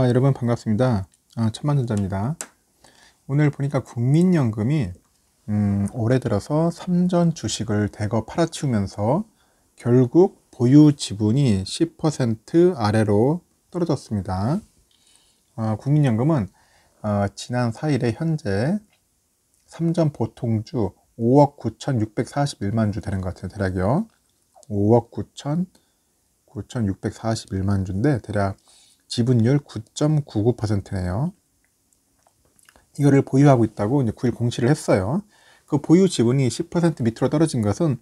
아, 여러분 반갑습니다. 아, 천만전자입니다. 오늘 보니까 국민연금이 음, 올해 들어서 3전 주식을 대거 팔아치우면서 결국 보유 지분이 10% 아래로 떨어졌습니다. 아, 국민연금은 아, 지난 4일에 현재 3전 보통주 5억 9,641만 주 되는 것 같아요. 대략요. 이 5억 9,941만 주인데 대략 지분율 9.99%네요. 이거를 보유하고 있다고 이제 9일 공시를 했어요. 그 보유 지분이 10% 밑으로 떨어진 것은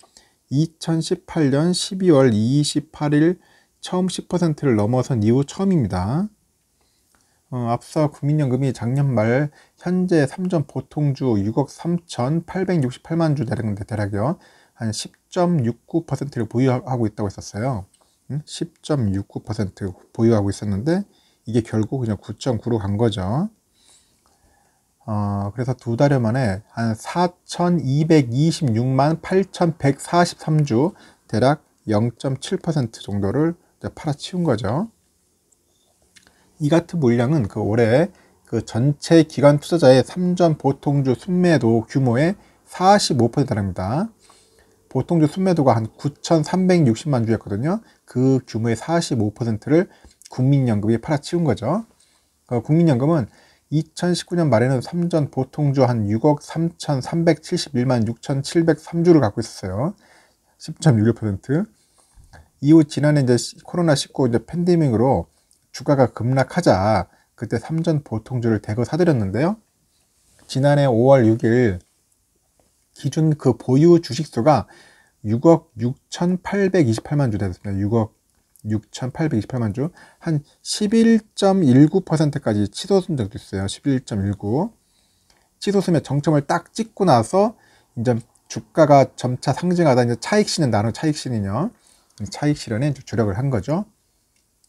2018년 12월 28일 처음 10%를 넘어선 이후 처음입니다. 어, 앞서 국민연금이 작년 말 현재 3점 보통주 6억 3,868만 주 대략 대략이요. 한 10.69%를 보유하고 있다고 했었어요. 10.69% 보유하고 있었는데 이게 결국 그냥 9.9로 간 거죠. 어, 그래서 두 달여 만에 한 4,226만 8,143주 대략 0.7% 정도를 팔아치운 거죠. 이 같은 물량은 그 올해 그 전체 기관 투자자의 3전 보통주 순매도 규모의 45%랍니다. 보통주 순매도가 한 9,360만 주였거든요. 그 규모의 45%를 국민연금이 팔아치운 거죠. 그 국민연금은 2019년 말에는 3전 보통주 한 6억 3,371만 6,703주를 갖고 있었어요. 10.61%. 이후 지난해 이제 코로나19 이제 팬데믹으로 주가가 급락하자 그때 3전 보통주를 대거 사들였는데요. 지난해 5월 6일 기준 그 보유 주식수가 6억 6,828만 주 되었습니다. 6억 6,828만 주. 한 11.19%까지 치솟은 적도 있어요. 11.19. 치솟으면 정점을 딱 찍고 나서 이제 주가가 점차 상징하다 이제 차익 실은 나눠 차익 실은요. 차익 실현에 주력을 한 거죠.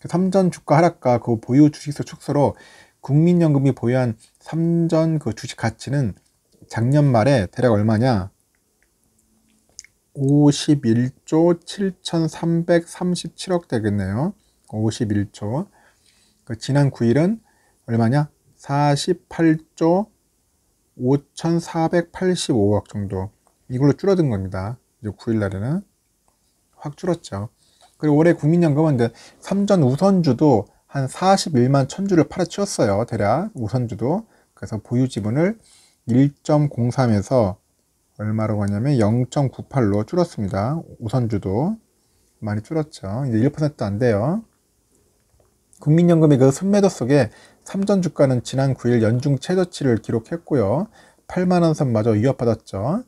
삼전 주가 하락과 그 보유 주식수 축소로 국민연금이 보유한 삼전 그 주식 가치는 작년 말에 대략 얼마냐? 51조 7,337억 되겠네요. 51조. 그 지난 9일은 얼마냐? 48조 5,485억 정도. 이걸로 줄어든 겁니다. 이제 9일 날에는 확 줄었죠. 그리고 올해 국민연금은 이제 3전 우선주도 한 41만 1000주를 팔아치웠어요. 대략 우선주도. 그래서 보유 지분을 1.03에서 얼마로 가냐면 0.98로 줄었습니다. 우선주도 많이 줄었죠. 이제 1%안 돼요. 국민연금의 그 순매도 속에 삼전 주가는 지난 9일 연중 최저치를 기록했고요. 8만원 선마저 위협받았죠.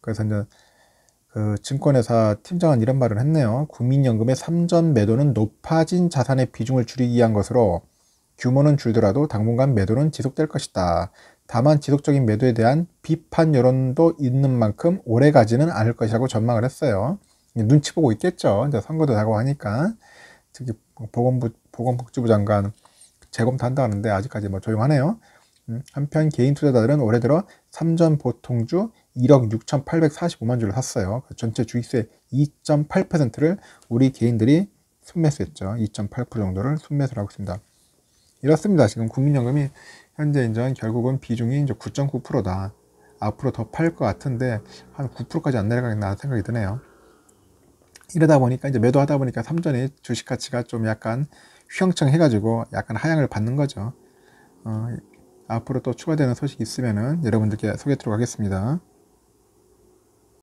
그래서 이제 그 증권회사 팀장은 이런 말을 했네요. 국민연금의 삼전 매도는 높아진 자산의 비중을 줄이기 위한 것으로 규모는 줄더라도 당분간 매도는 지속될 것이다. 다만 지속적인 매도에 대한 비판 여론도 있는 만큼 오래 가지는 않을 것이라고 전망을 했어요. 눈치 보고 있겠죠. 이제 선거도 다가오니까 특히 보건부 보건복지부 장관 재검토 한다는데 아직까지 뭐 조용하네요. 음, 한편 개인 투자자들은 올해 들어 삼전 보통주 1억 6,845만 주를 샀어요. 그 전체 주식수의 2.8%를 우리 개인들이 순매수했죠. 2.8% 정도를 순매수를 하고 있습니다. 이렇습니다. 지금 국민연금이 현재 이제 결국은 비중이 이제 9.9%다. 앞으로 더 팔 것 같은데 한 9%까지 안 내려가겠나 생각이 드네요. 이러다 보니까 이제 매도하다 보니까 삼전이 주식 가치가 좀 약간 휘황청 해가지고 약간 하향을 받는 거죠. 어, 앞으로 또 추가되는 소식 있으면은 여러분들께 소개 해 드리도록 하겠습니다.